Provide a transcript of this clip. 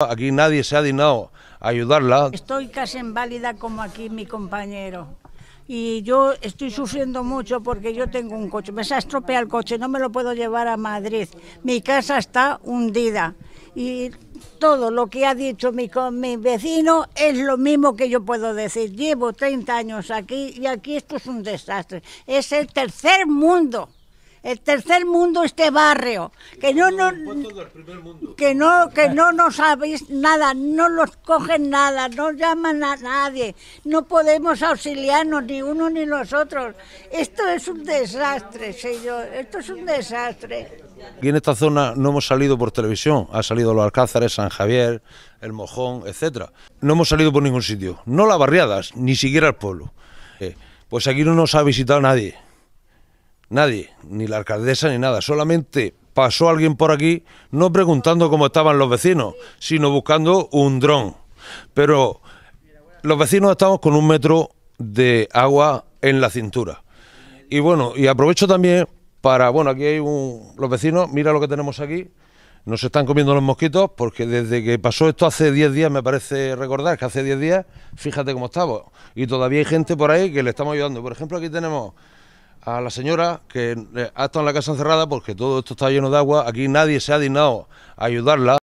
Aquí nadie se ha dignado a ayudarla. Estoy casi inválida como aquí mi compañero. Y yo estoy sufriendo mucho porque yo tengo un coche. Me se ha estropeado el coche, no me lo puedo llevar a Madrid. Mi casa está hundida. Y todo lo que ha dicho mi, mi vecino es lo mismo que yo puedo decir. Llevo 30 años aquí y aquí esto es un desastre. Es el tercer mundo el tercer mundo este barrio que no, que no que no nos sabéis nada no los cogen nada no llaman a nadie no podemos auxiliarnos ni uno ni los otros esto es un desastre señor esto es un desastre y en esta zona no hemos salido por televisión ha salido los Alcázares San Javier el Mojón etcétera no hemos salido por ningún sitio no las barriadas ni siquiera el pueblo eh, pues aquí no nos ha visitado nadie Nadie, ni la alcaldesa ni nada, solamente pasó alguien por aquí no preguntando cómo estaban los vecinos, sino buscando un dron. Pero los vecinos estamos con un metro de agua en la cintura. Y bueno, y aprovecho también para, bueno, aquí hay un, los vecinos, mira lo que tenemos aquí, nos están comiendo los mosquitos porque desde que pasó esto hace 10 días, me parece recordar que hace 10 días, fíjate cómo estamos. Y todavía hay gente por ahí que le estamos ayudando. Por ejemplo, aquí tenemos a la señora que eh, ha estado en la casa cerrada porque todo esto está lleno de agua. Aquí nadie se ha dignado a ayudarla